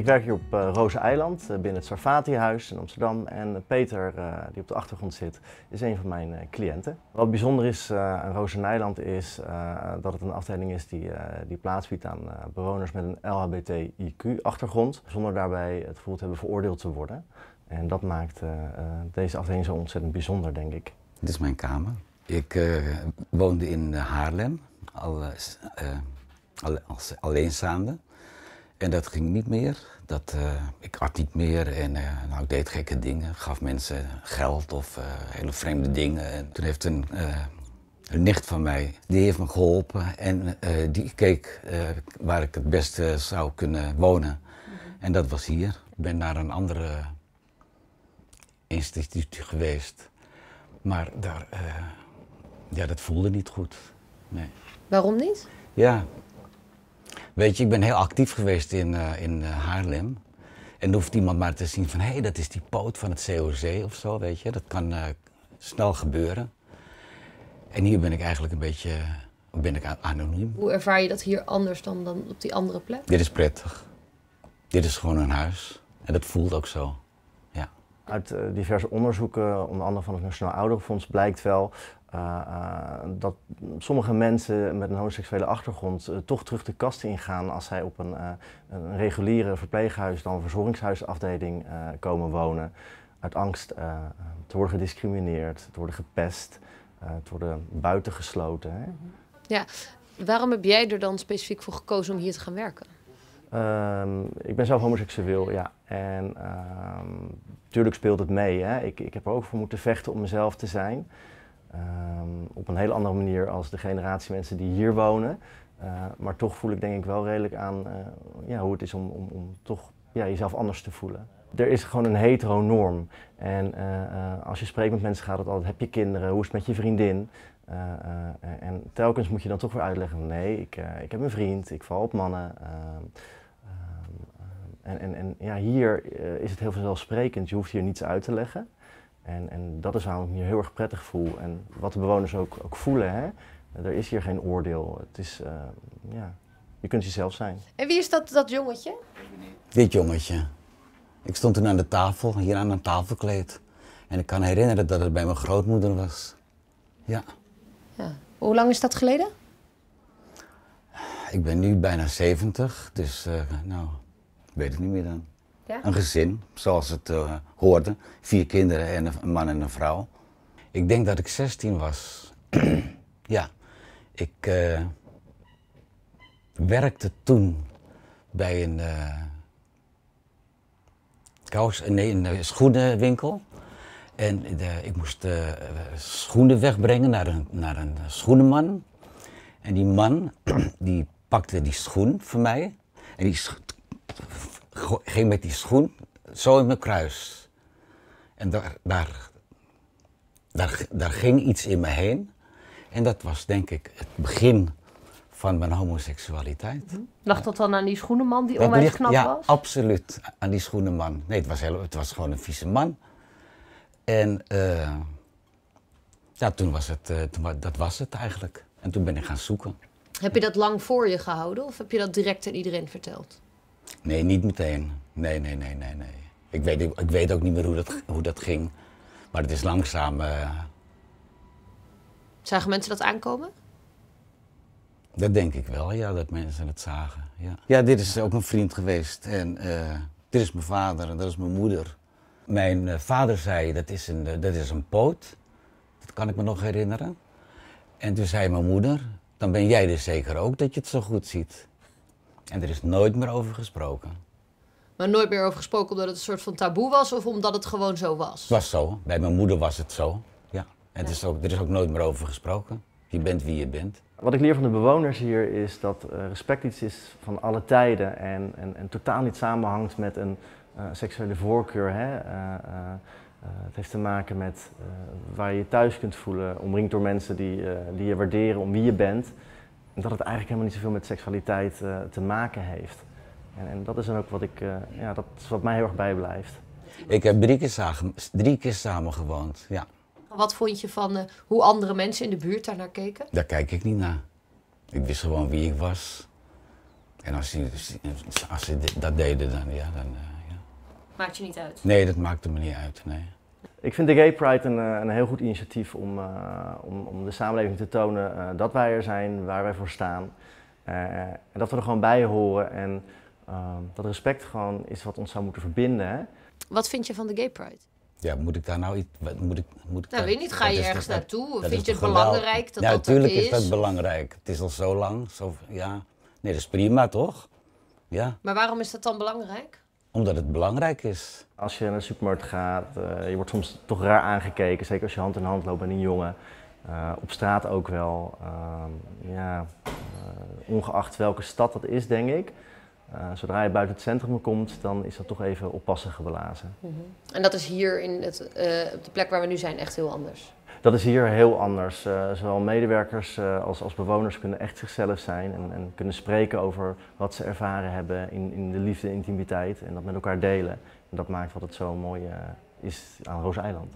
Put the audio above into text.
Ik werk hier op uh, Roze Eiland eh, binnen het Sarfati-huis in Amsterdam. En eh, Peter, die op de achtergrond zit, is een van mijn cliënten. Wat bijzonder is aan Roze Eiland is dat het een afdeling is die, die plaats biedt aan bewoners met een LHBTIQ-achtergrond. Zonder daarbij het gevoel te hebben veroordeeld te worden. En dat maakt deze afdeling zo ontzettend bijzonder, denk ik. Dit is mijn kamer. Ik woonde in Haarlem, al, al, als alleenstaande. En dat ging niet meer. Dat, eh, ik at niet meer en uh, nou, ik deed gekke dingen. Gaf mensen geld of eh, hele vreemde dingen. En toen heeft een, een, nicht van mij, die heeft me geholpen. En die keek waar ik het beste zou kunnen wonen. Mhm. En dat was hier. Ik ben naar een andere instituut geweest. Maar daar, ja, dat voelde niet goed. Nee. Waarom niet? Ja, Weet je, ik ben heel actief geweest in, eh, in eh, Haarlem. En dan hoeft iemand maar te zien van, hé, hey, dat is die poot van het COC of zo, weet je. Dat kan eh, snel gebeuren. En hier ben ik eigenlijk een beetje, ben ik anoniem. Hoe ervaar je dat hier anders dan, dan op die andere plek? Dit is prettig. Dit is gewoon een huis. En dat voelt ook zo. Uit eh, diverse onderzoeken, onder andere van het Nationaal Ouderenfonds, blijkt wel eh, eh, dat sommige mensen met een homoseksuele achtergrond toch terug de kast ingaan als zij op een, een reguliere verpleeghuis, dan verzorgingshuisafdeling komen wonen. Uit angst te worden gediscrimineerd, te worden gepest, te worden buitengesloten. Hè? Ja, waarom heb jij er dan specifiek voor gekozen om hier te gaan werken? Ehm, ik ben zelf homoseksueel, ja. En ehm, tuurlijk speelt het mee. Hè. Ik, ik heb er ook voor moeten vechten om mezelf te zijn. Ehm, op een hele andere manier als de generatie mensen die hier wonen. Eh, maar toch voel ik denk ik wel redelijk aan eh, ja, hoe het is om, om, om toch ja, jezelf anders te voelen. Er is gewoon een heteronorm En eh, als je spreekt met mensen gaat het altijd, heb je kinderen, hoe is het met je vriendin? en telkens moet je dan toch weer uitleggen, nee, ik, ik heb een vriend, ik val op mannen. Ehm, en, en, en ja, hier eh, is het heel vanzelfsprekend, je hoeft hier niets uit te leggen. En, en dat is waarom ik me hier heel erg prettig voel en wat de bewoners ook, ook voelen. Hè? Er is hier geen oordeel. Het is, eh, ja, je kunt jezelf zijn. En wie is dat, dat jongetje? Dit jongetje. Ik stond toen aan de tafel, hier aan een tafelkleed. En ik kan herinneren dat het bij mijn grootmoeder was. Ja. ja. Hoe lang is dat geleden? Ik ben nu bijna 70, dus eh, nou, weet het niet meer dan. Ja? Een gezin, zoals het uh, hoorde. Vier kinderen en een man en een vrouw. Ik denk dat ik 16 was. ja, ik eh, werkte toen bij een, eh, kous, nee, een schoenenwinkel. En de, ik moest schoenen wegbrengen naar een, naar een schoenenman. En die man die pakte die schoen voor mij. En die ging met die schoen zo in mijn kruis. En daar, daar, daar, daar ging iets in me heen. En dat was denk ik het begin van mijn homoseksualiteit. Mhm. Lag dat dan aan die schoenenman die onwijs knap was? Ja, absoluut. Aan die schoenenman. Nee, het was, het was gewoon een vieze man. En eh, ja, toen was het, eh, toen, dat was het eigenlijk. En toen ben ik gaan zoeken. Heb je dat lang voor je gehouden of heb je dat direct aan iedereen verteld? Nee, niet meteen. Nee, nee, nee, nee, nee. Ik weet, ik weet ook niet meer hoe dat, hoe dat ging. Maar het is langzaam. Eh, zagen mensen dat aankomen? Dat denk ik wel, ja, dat mensen het zagen. Ja, ja dit is ook een vriend geweest. En eh, dit is mijn vader en dat is mijn moeder. Mijn eh, vader zei, dat is, een, dat is een poot. Dat kan ik me nog herinneren. En toen zei mijn moeder, dan ben jij er dus zeker ook dat je het zo goed ziet. En er is nooit meer over gesproken. Maar nooit meer over gesproken omdat het een soort van taboe was of omdat het gewoon zo was? Het was zo. Bij mijn moeder was het zo. Ja. En Is ook, er is ook nooit meer over gesproken. Je bent wie je bent. Wat ik leer van de bewoners hier is dat eh, respect iets is van alle tijden en, en, en totaal niet samenhangt met een eh, seksuele voorkeur. Hè? Eh, het heeft te maken met waar je je thuis kunt voelen, omringd door mensen die, die je waarderen om wie je bent dat het eigenlijk helemaal niet zoveel met seksualiteit eh, te maken heeft. En, en, dat is dan ook wat, ik, eh, ja, dat wat mij heel erg bijblijft. Ik heb drie keer, samen, drie keer samen gewoond, ja. Wat vond je van eh, hoe andere mensen in de buurt daar naar keken? Daar kijk ik niet naar. Ik wist gewoon wie ik was. En als ze, als ze dat deden, dan ja. Dan, ja. Maakt je niet uit? Nee, dat maakte me niet uit, nee. Ik vind de Gay Pride een, eh, een heel goed initiatief om, eh, om, om, de samenleving te tonen eh, dat wij er zijn, waar wij voor staan. en dat we er gewoon bij horen en ehm, dat respect gewoon is wat ons zou moeten verbinden. Hè? Wat vind je van de Gay Pride? Ja, moet ik daar nou iets... Moet ik, moet ik nou, weet niet. Ga je ergens naartoe? Vind je het belangrijk dat ja, nou, Natuurlijk is dat belangrijk. Het is al zo lang. Zo, ja. Nee, dat is prima, toch? Ja. Maar waarom is dat dan belangrijk? Omdat het belangrijk is. Als je naar de supermarkt gaat, eh, je wordt soms toch raar aangekeken. Zeker als je hand in hand loopt met een jongen. Eh, op straat ook wel. Ehm, ja, eh, ongeacht welke stad dat is, denk ik. zodra je buiten het centrum komt, dan is dat toch even oppassen geblazen. Mhm. En dat is hier in het, op de plek waar we nu zijn echt heel anders? Dat is hier heel anders. Eh, zowel medewerkers eh, als, als bewoners kunnen echt zichzelf zijn en, en, kunnen spreken over wat ze ervaren hebben in, in de liefde en intimiteit en dat met elkaar delen. En dat maakt wat het zo mooi eh, is aan Roos Eiland.